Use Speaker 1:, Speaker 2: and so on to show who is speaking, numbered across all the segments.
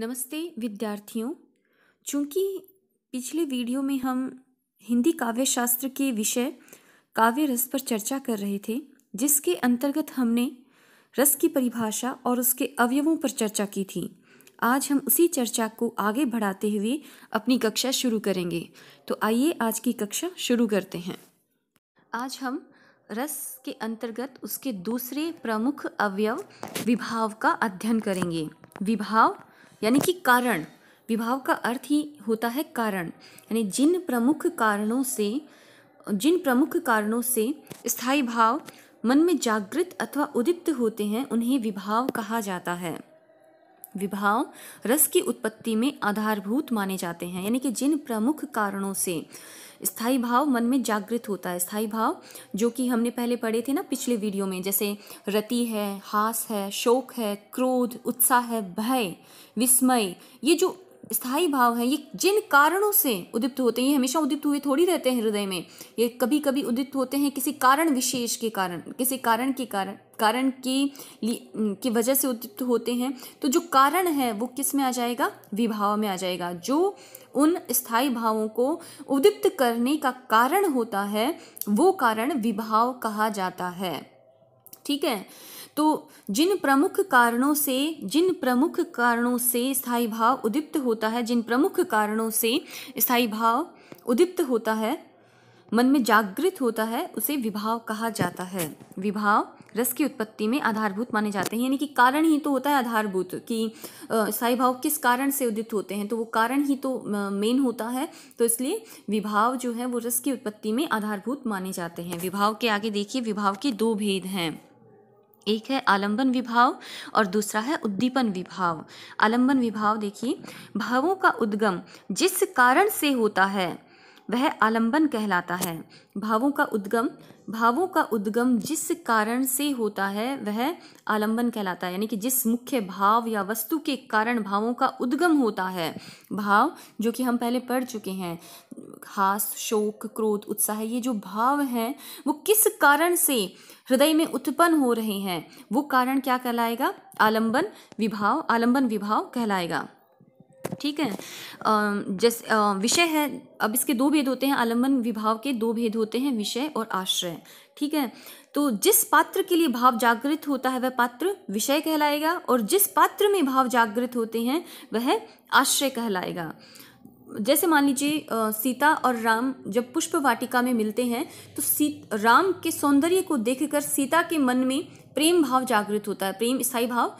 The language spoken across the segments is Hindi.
Speaker 1: नमस्ते विद्यार्थियों चूँकि पिछले वीडियो में हम हिंदी काव्य शास्त्र के विषय काव्य रस पर चर्चा कर रहे थे जिसके अंतर्गत हमने रस की परिभाषा और उसके अवयवों पर चर्चा की थी आज हम उसी चर्चा को आगे बढ़ाते हुए अपनी कक्षा शुरू करेंगे तो आइए आज की कक्षा शुरू करते हैं आज हम रस के अंतर्गत उसके दूसरे प्रमुख अवयव विभाव का अध्ययन करेंगे विभाव यानी कि कारण विभाव का अर्थ ही होता है कारण यानी जिन प्रमुख कारणों से जिन प्रमुख कारणों से स्थायी भाव मन में जागृत अथवा उदित होते हैं उन्हें विभाव कहा जाता है विभाव रस की उत्पत्ति में आधारभूत माने जाते हैं यानी कि जिन प्रमुख कारणों से स्थाई भाव मन में जागृत होता है स्थाई भाव जो कि हमने पहले पढ़े थे ना पिछले वीडियो में जैसे रति है हास है शोक है क्रोध उत्साह है भय विस्मय ये जो स्थायी भाव हैं ये जिन कारणों से उदित होते हैं ये हमेशा उदित हुए थोड़ी रहते हैं हृदय में ये कभी कभी उदित होते हैं किसी कारण विशेष के कारण किसी कारण के कारण कारण की की वजह से उदित होते हैं तो जो कारण है वो किस में आ जाएगा विभाव में आ जाएगा जो उन स्थायी भावों को उदित करने का कारण होता है वो कारण विभाव कहा जाता है ठीक है तो जिन प्रमुख कारणों से जिन प्रमुख कारणों से स्थाई भाव उदिप्त होता है जिन प्रमुख कारणों से स्थाई भाव उदिप्त होता है मन में जागृत होता है उसे विभाव कहा जाता है विभाव रस की उत्पत्ति में आधारभूत माने जाते हैं यानी कि कारण ही तो होता है आधारभूत कि स्थाई भाव किस कारण से उदित होते हैं तो वो कारण ही तो मेन होता है तो इसलिए विभाव जो है वो रस की उत्पत्ति में आधारभूत माने जाते हैं विभाव के आगे देखिए विभाव के दो भेद हैं एक है आलंबन विभाव और दूसरा है उद्दीपन विभाव आलंबन विभाव देखिए भावों का उद्गम जिस कारण से होता है वह आलंबन कहलाता है भावों का उद्गम भावों का उद्गम जिस कारण से होता है वह आलंबन कहलाता है यानी कि जिस मुख्य भाव या वस्तु के कारण भावों का उद्गम होता है भाव जो कि हम पहले पढ़ चुके हैं घास शोक क्रोध उत्साह ये जो भाव हैं वो किस कारण से हृदय में उत्पन्न हो रहे हैं वो कारण क्या कहलाएगा आलंबन विभाव आलंबन विभाव कहलाएगा ठीक है जैसे विषय है अब इसके दो भेद होते हैं आलंबन विभाव के दो भेद होते हैं विषय और आश्रय ठीक है तो जिस पात्र के लिए भाव जागृत होता है वह पात्र विषय कहलाएगा और जिस पात्र में भाव जागृत होते हैं वह आश्रय कहलाएगा जैसे मान लीजिए सीता और राम जब पुष्प वाटिका में मिलते हैं तो सी राम के सौंदर्य को देखकर सीता के मन में प्रेम भाव जागृत होता है प्रेम स्थाई भाव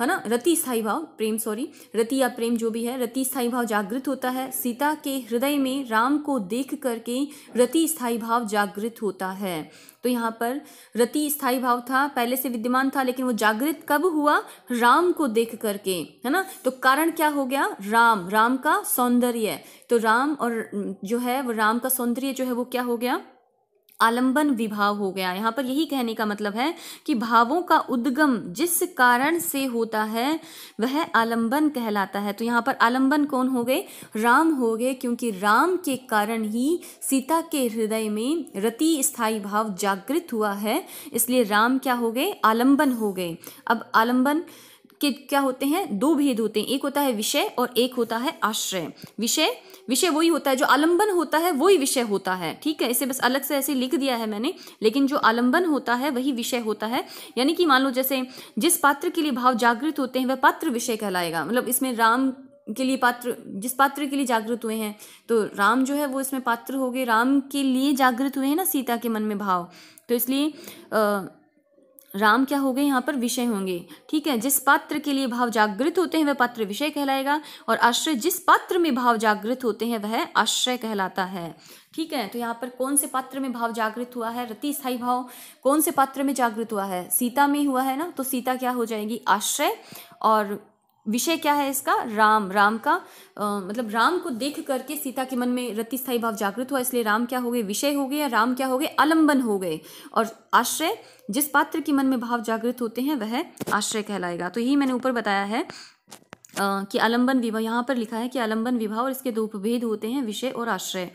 Speaker 1: है ना रति स्थाई भाव प्रेम सॉरी रति या प्रेम जो भी है रति स्थाई भाव जागृत होता है सीता के हृदय में राम को देख करके रति स्थाई भाव जागृत होता है तो यहाँ पर रति स्थाई भाव था पहले से विद्यमान था लेकिन वो जागृत कब हुआ राम को देख करके है ना तो कारण क्या हो गया राम राम का सौंदर्य तो राम और जो है वो राम का सौंदर्य जो है वो क्या हो गया आलंबन विभाव हो गया यहाँ पर यही कहने का मतलब है कि भावों का उद्गम जिस कारण से होता है वह आलंबन कहलाता है तो यहाँ पर आलंबन कौन हो गए राम हो गए क्योंकि राम के कारण ही सीता के हृदय में रति स्थाई भाव जागृत हुआ है इसलिए राम क्या हो गए आलंबन हो गए अब आलंबन के क्या होते हैं दो भेद होते हैं एक होता है विषय और एक होता है आश्रय विषय विषय वही होता है जो आलंबन होता है वही विषय होता है ठीक है इसे बस अलग से ऐसे लिख दिया है मैंने लेकिन जो आलंबन होता है वही विषय होता है यानी कि मान लो जैसे जिस पात्र के लिए भाव जागृत होते हैं वह पात्र विषय कहलाएगा मतलब इसमें राम के लिए पात्र जिस पात्र के लिए जागृत हुए हैं तो राम जो है वो इसमें पात्र हो गए राम के लिए जागृत हुए हैं ना सीता के मन में भाव तो इसलिए राम क्या हो गए यहाँ पर विषय होंगे ठीक है जिस पात्र के लिए भाव जागृत होते हैं वह पात्र विषय कहलाएगा और आश्रय जिस पात्र में भाव जागृत होते हैं वह आश्रय कहलाता है ठीक है तो यहाँ पर कौन से पात्र में भाव जागृत हुआ है रति स्थाई भाव कौन से पात्र में जागृत हुआ है सीता में हुआ है ना तो सीता क्या हो जाएगी आश्रय और विषय क्या है इसका राम राम का आ, मतलब राम को देख करके सीता के मन में रति स्थायी भाव जागृत हुआ इसलिए राम क्या हो गए विषय हो गए या राम क्या हो गए आलंबन हो गए और आश्रय जिस पात्र के मन में भाव जागृत होते हैं वह आश्रय कहलाएगा तो यही मैंने ऊपर बताया है कि आलंबन विभाव यहाँ पर लिखा है कि आलंबन विभाव और इसके दो उपभेद होते हैं विषय और आश्रय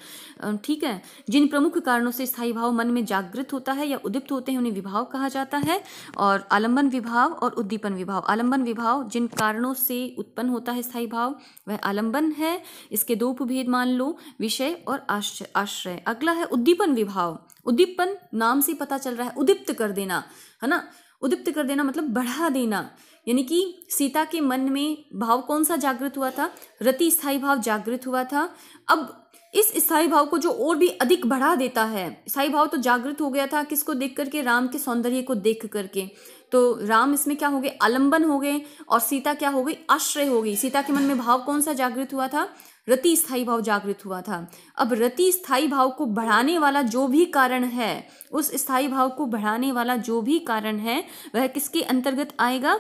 Speaker 1: ठीक है जिन प्रमुख कारणों से स्थायी भाव मन में जागृत होता है या उद्दीप्त होते हैं उन्हें विभाव कहा जाता है और आलंबन विभाव और उद्दीपन विभाव आलंबन विभाव जिन कारणों से उत्पन्न होता है स्थायी भाव वह आलंबन है इसके दो उपभेद मान लो विषय और आश्रय अगला है उद्दीपन विभाव उद्दीपन नाम से पता चल रहा है उदीप्त कर देना है ना उदीप्त कर देना मतलब बढ़ा देना यानी कि सीता के मन में भाव कौन सा जागृत हुआ था रति स्थाई भाव जागृत हुआ था अब इस ईसाई भाव को जो और भी अधिक बढ़ा देता है ईसाई भाव तो जागृत हो गया था किसको देख करके राम के सौंदर्य को देख करके तो राम इसमें क्या हो गए आलंबन हो गए और सीता क्या हो गई आश्रय हो गई सीता के मन में भाव कौन सा जागृत हुआ था रति स्थाई भाव जागृत हुआ था अब रति स्थाई भाव को बढ़ाने वाला जो भी कारण है उस स्थाई भाव को बढ़ाने वाला जो भी कारण है वह किसके अंतर्गत आएगा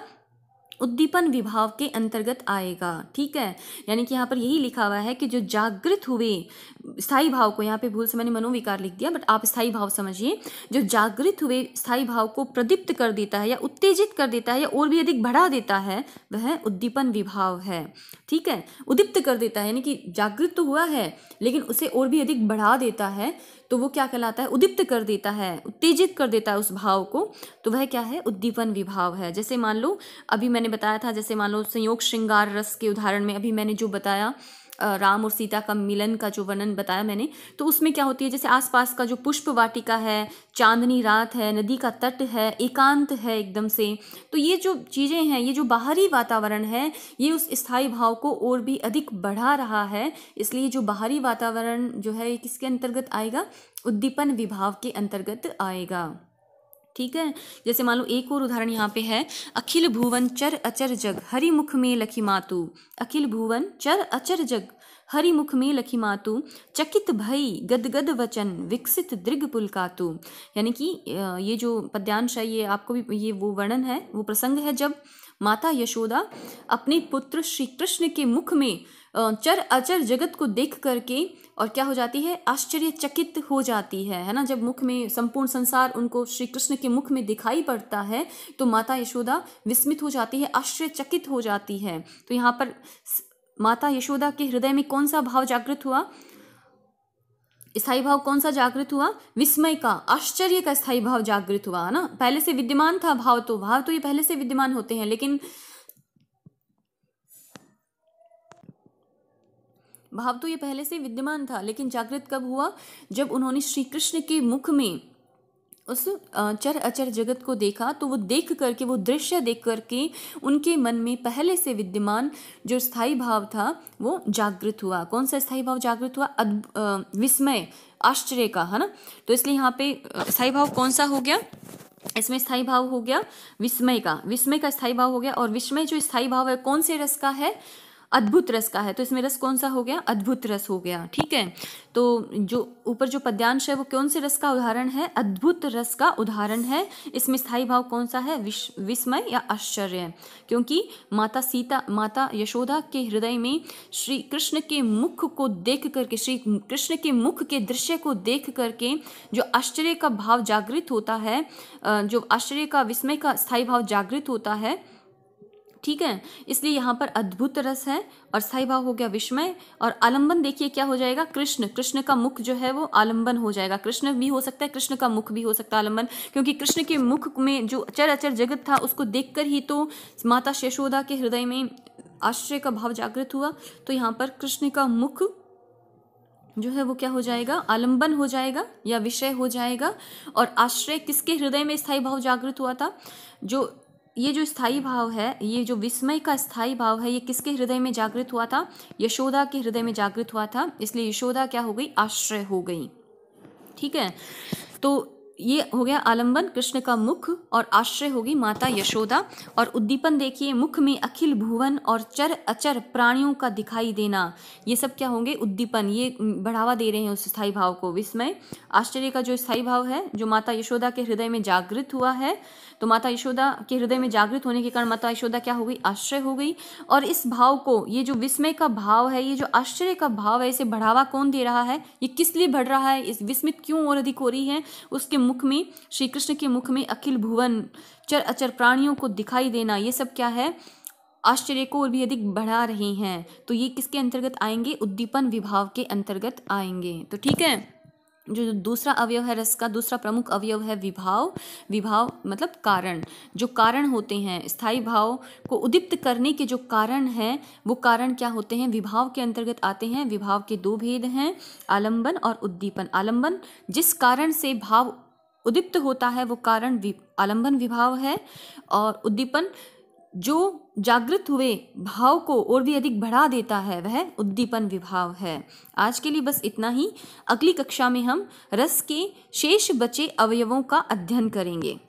Speaker 1: उद्दीपन विभाव के अंतर्गत आएगा ठीक है यानी कि यहाँ पर यही लिखा हुआ है कि जो जागृत हुए स्थाई भाव को यहाँ पे भूल से मैंने मनोविकार लिख दिया बट आप स्थाई भाव समझिए जो जागृत हुए स्थाई भाव को प्रदीप्त कर देता है या उत्तेजित कर देता है या और भी अधिक बढ़ा देता है वह उद्दीपन विभाव है ठीक है उद्दीप्त कर देता है यानी कि जागृत तो हुआ है लेकिन उसे और भी अधिक बढ़ा देता है तो वो क्या कहलाता है उदीप्त कर देता है उत्तेजित कर देता है उस भाव को तो वह क्या है उद्दीपन विभाव है जैसे मान लो अभी मैंने बताया था जैसे मान लो संयोग श्रृंगार रस के उदाहरण में अभी मैंने जो बताया राम और सीता का मिलन का जो वर्णन बताया मैंने तो उसमें क्या होती है जैसे आसपास का जो पुष्प वाटिका है चांदनी रात है नदी का तट है एकांत है एकदम से तो ये जो चीज़ें हैं ये जो बाहरी वातावरण है ये उस स्थायी भाव को और भी अधिक बढ़ा रहा है इसलिए जो बाहरी वातावरण जो है ये किसके अंतर्गत आएगा उद्दीपन विभाव के अंतर्गत आएगा ठीक है जैसे मान लो एक और उदाहरण यहाँ पे है अखिल भुवन चर अचर जग हरि मुख में लखी मातु अखिल भुवन चर अचर जग हरि मुख में लखी मातु चकित भई गदगद वचन विकसित दृग पुलकातु यानी कि ये जो पद्यांश है ये आपको भी ये वो वर्णन है वो प्रसंग है जब माता यशोदा अपने पुत्र श्री कृष्ण के मुख में चर अचर जगत को देख करके और क्या हो जाती है आश्चर्यचकित हो जाती है है ना जब मुख में संपूर्ण संसार उनको श्री कृष्ण के मुख में दिखाई पड़ता है तो माता यशोदा विस्मित हो जाती है आश्चर्यचकित हो जाती है तो यहाँ पर माता यशोदा के हृदय में कौन सा भाव जागृत हुआ स्थायी भाव कौन सा जागृत हुआ विस्मय का आश्चर्य का स्थाई भाव जागृत हुआ है ना पहले से विद्यमान था भाव तो भाव तो ये पहले से विद्यमान होते हैं लेकिन भाव तो ये पहले से विद्यमान था लेकिन जागृत कब हुआ जब उन्होंने श्री कृष्ण के मुख में उस चर अचर जगत को देखा तो वो देख करके वो दृश्य देख करके उनके मन में पहले से विद्यमान जो स्थाई भाव था वो जागृत हुआ कौन सा स्थाई भाव जागृत हुआ विस्मय आश्चर्य का है ना तो इसलिए यहाँ पे स्थाई भाव कौन सा हो गया इसमें स्थाई भाव हो गया विस्मय का विस्मय का स्थाई भाव हो गया और विस्मय जो स्थाई भाव है कौन से रस का है अद्भुत रस का है तो इसमें रस कौन सा हो गया अद्भुत रस हो गया ठीक है तो जो ऊपर जो पद्यांश है वो कौन से रस का उदाहरण है अद्भुत रस का उदाहरण है इसमें स्थायी भाव कौन सा है विश विस्मय या आश्चर्य क्योंकि माता सीता माता यशोदा के हृदय में श्री कृष्ण के मुख को देख करके श्री कृष्ण के मुख के दृश्य को देख करके जो आश्चर्य का भाव जागृत होता है जो आश्चर्य का विस्मय का स्थायी भाव जागृत होता है ठीक है इसलिए यहाँ पर अद्भुत रस है और स्थाई भाव हो गया विस्मय और आलंबन देखिए क्या हो जाएगा कृष्ण कृष्ण का मुख जो है वो आलंबन हो जाएगा कृष्ण भी हो सकता है कृष्ण का मुख भी हो सकता है आलंबन क्योंकि कृष्ण के मुख में जो अचर अचर जगत था उसको देखकर ही तो माता यशोदा के हृदय में आश्चर्य का भाव जागृत हुआ तो यहाँ पर कृष्ण का मुख जो है वो क्या हो जाएगा आलंबन हो जाएगा या विषय हो जाएगा और आश्रय किसके हृदय में स्थायी भाव जागृत हुआ था जो ये जो स्थाई भाव है ये जो विस्मय का स्थाई भाव है ये किसके हृदय में जागृत हुआ था यशोदा के हृदय में जागृत हुआ था इसलिए यशोदा क्या हो गई आश्रय हो गई ठीक है तो ये हो गया आलंबन कृष्ण का मुख और आश्रय होगी माता यशोदा और उद्दीपन देखिए मुख में अखिल भुवन और चर अचर प्राणियों का दिखाई देना ये सब क्या होंगे उद्दीपन ये बढ़ावा दे रहे हैं उस स्थाई भाव को विस्मय आश्चर्य का जो स्थाई भाव है जो माता यशोदा के हृदय में जागृत हुआ है तो माता यशोदा के हृदय में जागृत होने के कारण माता यशोदा क्या हो गई आश्चर्य हो गई और इस भाव को ये जो विस्मय का भाव है ये जो आश्चर्य का भाव है इसे बढ़ावा कौन दे रहा है ये किस लिए बढ़ रहा है इस विस्मित क्यों और अधिक हो रही है उसके मुख में श्री कृष्ण के मुख में अखिल भुवन चर अचर प्राणियों को दिखाई देना ये सब क्या है आश्चर्य को और भी अधिक बढ़ा रहे हैं तो ये किसके अंतर्गत आएंगे उद्दीपन विभाव के अंतर्गत आएंगे तो ठीक है जो दूसरा अवयव है रस का दूसरा प्रमुख अवयव है विभाव विभाव मतलब कारण जो कारण होते हैं स्थायी भाव को उदीप्त करने के जो कारण हैं वो कारण क्या होते हैं विभाव के अंतर्गत आते हैं विभाव के दो भेद हैं आलंबन और उद्दीपन आलंबन जिस कारण से भाव उदीप्त होता है वो कारण आलंबन विभाव है और उद्दीपन जो जागृत हुए भाव को और भी अधिक बढ़ा देता है वह उद्दीपन विभाव है आज के लिए बस इतना ही अगली कक्षा में हम रस के शेष बचे अवयवों का अध्ययन करेंगे